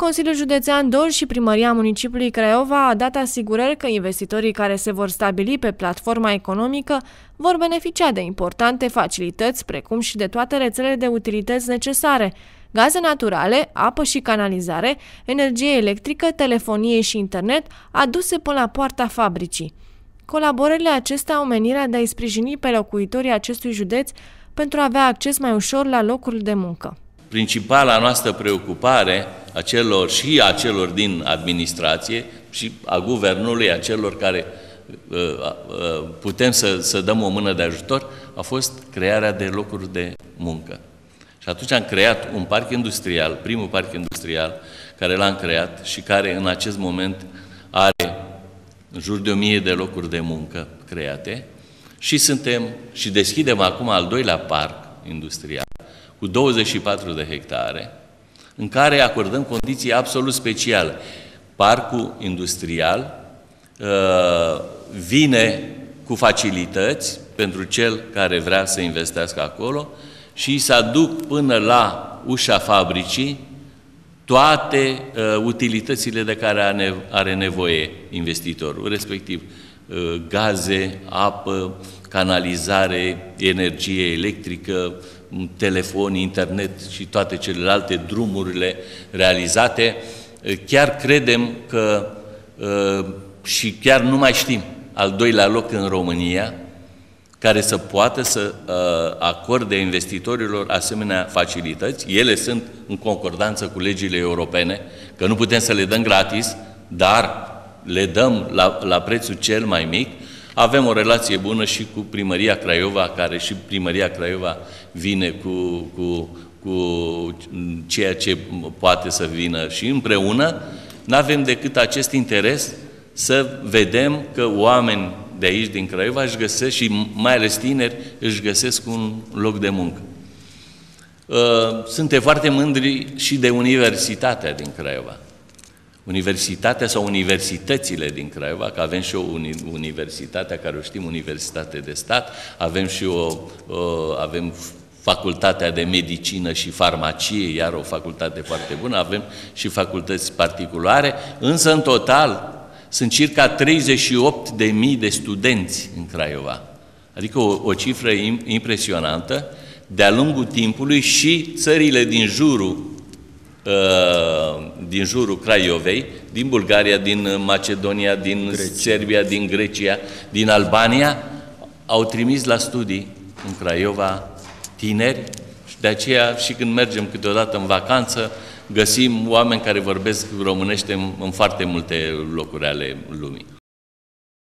Consiliul Județean Dolj și Primăria Municipiului Craiova a dat asigurări că investitorii care se vor stabili pe platforma economică vor beneficia de importante facilități, precum și de toate rețelele de utilități necesare, gaze naturale, apă și canalizare, energie electrică, telefonie și internet aduse până la poarta fabricii. Colaborările acestea au menirea de a-i sprijini pe locuitorii acestui județ pentru a avea acces mai ușor la locuri de muncă. Principala noastră preocupare a celor și a celor din administrație și a guvernului, a celor care uh, uh, putem să, să dăm o mână de ajutor, a fost crearea de locuri de muncă. Și atunci am creat un parc industrial, primul parc industrial, care l-am creat și care în acest moment are în jur de o mie de locuri de muncă create și suntem și deschidem acum al doilea parc industrial cu 24 de hectare, în care acordăm condiții absolut speciale. Parcul industrial uh, vine cu facilități pentru cel care vrea să investească acolo și să aduc până la ușa fabricii toate uh, utilitățile de care are, are nevoie investitorul, respectiv uh, gaze, apă, canalizare, energie electrică, telefon, internet și toate celelalte drumurile realizate, eh, chiar credem că eh, și chiar nu mai știm al doilea loc în România care să poată să eh, acorde investitorilor asemenea facilități. Ele sunt în concordanță cu legile europene, că nu putem să le dăm gratis, dar le dăm la, la prețul cel mai mic avem o relație bună și cu primăria Craiova, care și primăria Craiova vine cu, cu, cu ceea ce poate să vină și împreună nu avem decât acest interes să vedem că oameni de aici, din Craiova, își găsesc și mai ales tineri, își găsesc un loc de muncă. Uh, suntem foarte mândri și de Universitatea din Craiova. Universitatea sau universitățile din Craiova, că avem și o uni- universitate, care o știm, Universitate de Stat, avem și o, o avem facultatea de medicină și farmacie, iar o facultate foarte bună, avem și facultăți particulare, însă în total sunt circa 38.000 de studenți în Craiova. Adică o, o cifră impresionantă de-a lungul timpului și țările din jurul uh, din jurul Craiovei, din Bulgaria, din uh, Macedonia, din Grecia. Serbia, din Grecia, din Albania, au trimis la studii în Craiova tineri și de aceea și când mergem câteodată în vacanță, găsim oameni care vorbesc românește în, în foarte multe locuri ale lumii.